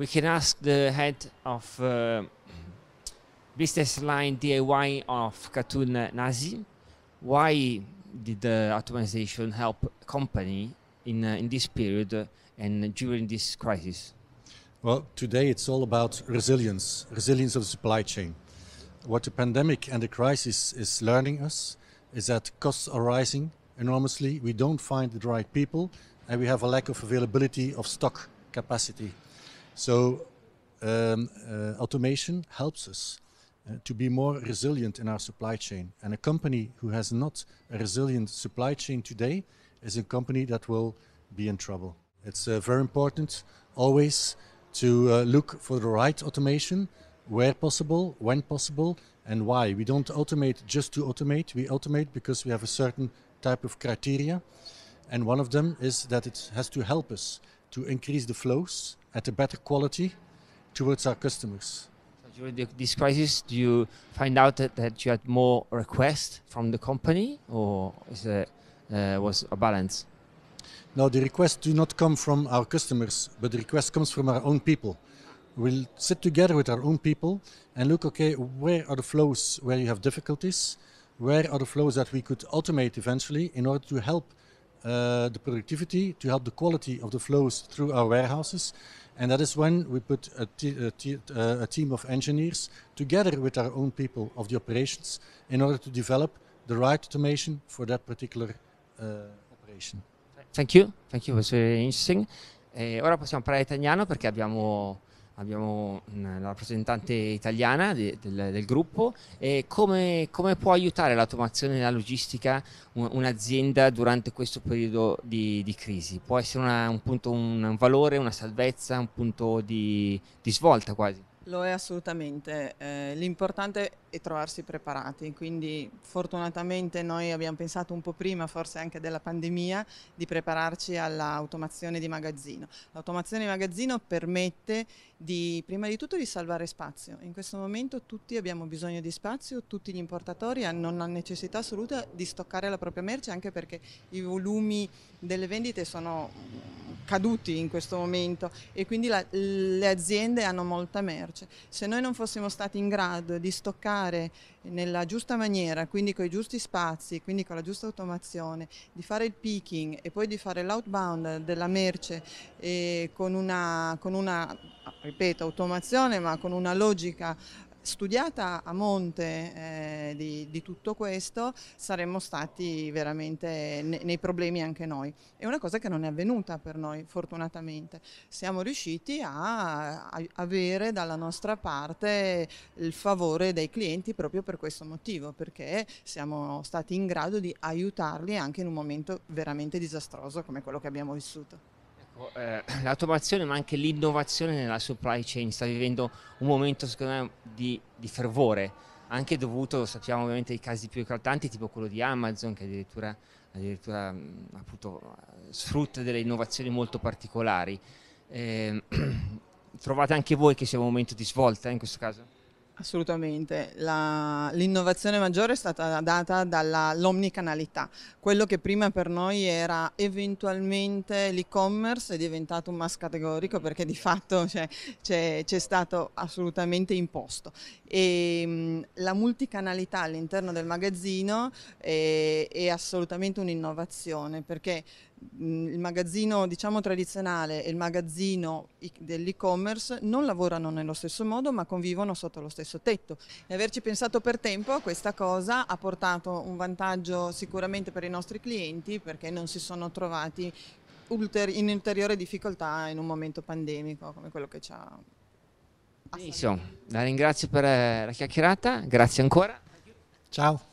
we can ask the head of uh, business line DIY of Katun uh, Nazi why did the automation help company in, uh, in this period uh, and during this crisis? Well, today it's all about resilience, resilience of the supply chain. What the pandemic and the crisis is learning us is that costs are rising enormously. We don't find the right people, and we have a lack of availability of stock capacity. So um, uh, automation helps us uh, to be more resilient in our supply chain. And a company who has not a resilient supply chain today is a company that will be in trouble. It's uh, very important always to uh, look for the right automation where possible, when possible, and why. We don't automate just to automate. We automate because we have a certain type of criteria. And one of them is that it has to help us to increase the flows at a better quality towards our customers. So during the, this crisis, do you find out that, that you had more requests from the company, or there, uh, was a balance? Now the requests do not come from our customers, but the request comes from our own people. We'll sit together with our own people and look, okay, where are the flows where you have difficulties? Where are the flows that we could automate eventually in order to help uh, the productivity, to help the quality of the flows through our warehouses. And that is when we put a, uh, a team of engineers together with our own people of the operations in order to develop the right automation for that particular uh, operation. Thank you, thank you, it was very interesting. Eh, ora possiamo parlare italiano perché abbiamo abbiamo mm, la rappresentante italiana de, del, del, gruppo. Come, come, può aiutare l'automazione e la logistica un'azienda durante questo periodo di, di crisi? Può essere una, un, punto, un valore, una salvezza, un punto di, di svolta quasi? Lo è assolutamente, eh, l'importante è trovarsi preparati, quindi fortunatamente noi abbiamo pensato un po' prima, forse anche della pandemia, di prepararci all'automazione di magazzino. L'automazione di magazzino permette di, prima di tutto di salvare spazio, in questo momento tutti abbiamo bisogno di spazio, tutti gli importatori hanno una necessità assoluta di stoccare la propria merce anche perché i volumi delle vendite sono caduti in questo momento e quindi la, le aziende hanno molta merce. Se noi non fossimo stati in grado di stoccare nella giusta maniera, quindi con i giusti spazi, quindi con la giusta automazione, di fare il picking e poi di fare l'outbound della merce eh, con una, con una, ripeto, automazione ma con una logica studiata a monte. Eh, di, di tutto questo saremmo stati veramente ne, nei problemi anche noi. È una cosa che non è avvenuta per noi, fortunatamente. Siamo riusciti a, a avere dalla nostra parte il favore dei clienti proprio per questo motivo, perché siamo stati in grado di aiutarli anche in un momento veramente disastroso come quello che abbiamo vissuto. Ecco, eh, l'automazione ma anche l'innovazione nella supply chain sta vivendo un momento secondo me di, di fervore anche dovuto, sappiamo ovviamente, ai casi più eclatanti, tipo quello di Amazon, che addirittura, addirittura appunto, eh, sfrutta delle innovazioni molto particolari. Eh, trovate anche voi che sia un momento di svolta eh, in questo caso? Assolutamente, La, l'innovazione maggiore è stata data dall'omnicanalità. Quello che prima per noi era eventualmente l'e-commerce è diventato un mass categorico perché di fatto c'è, c'è, c'è stato assolutamente imposto. E, ehm, la multicanalità all'interno del magazzino è, eh, è assolutamente un'innovazione perché il magazzino diciamo tradizionale e il magazzino dell'e-commerce non lavorano nello stesso modo ma convivono sotto lo stesso tetto e averci pensato per tempo a questa cosa ha portato un vantaggio sicuramente per i nostri clienti perché non si sono trovati in ulteriore difficoltà in un momento pandemico come quello che ci ha Benissimo, la ringrazio per eh, la chiacchierata, grazie ancora. Ciao.